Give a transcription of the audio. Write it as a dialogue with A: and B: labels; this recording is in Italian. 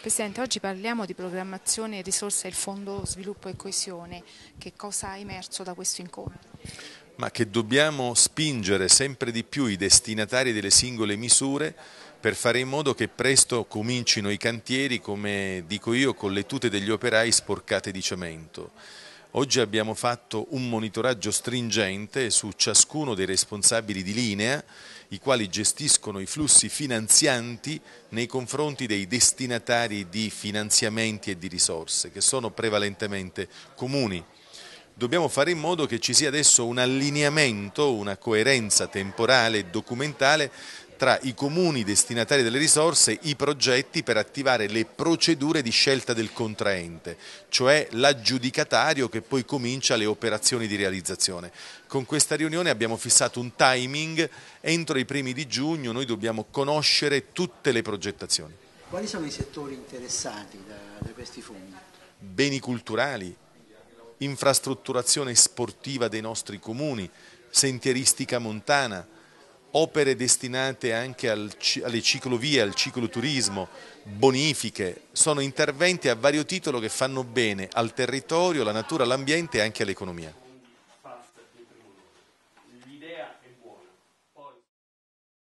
A: Presidente, oggi parliamo di programmazione e risorse del Fondo Sviluppo e Coesione. Che cosa è emerso da questo incontro?
B: Ma che dobbiamo spingere sempre di più i destinatari delle singole misure per fare in modo che presto comincino i cantieri, come dico io, con le tute degli operai sporcate di cemento. Oggi abbiamo fatto un monitoraggio stringente su ciascuno dei responsabili di linea, i quali gestiscono i flussi finanzianti nei confronti dei destinatari di finanziamenti e di risorse, che sono prevalentemente comuni. Dobbiamo fare in modo che ci sia adesso un allineamento, una coerenza temporale e documentale tra i comuni destinatari delle risorse i progetti per attivare le procedure di scelta del contraente, cioè l'aggiudicatario che poi comincia le operazioni di realizzazione. Con questa riunione abbiamo fissato un timing, entro i primi di giugno noi dobbiamo conoscere tutte le progettazioni.
C: Quali sono i settori interessati da, da questi fondi?
B: Beni culturali, infrastrutturazione sportiva dei nostri comuni, sentieristica montana, opere destinate anche al, alle ciclovie, al cicloturismo, bonifiche, sono interventi a vario titolo che fanno bene al territorio, alla natura, all'ambiente e anche all'economia.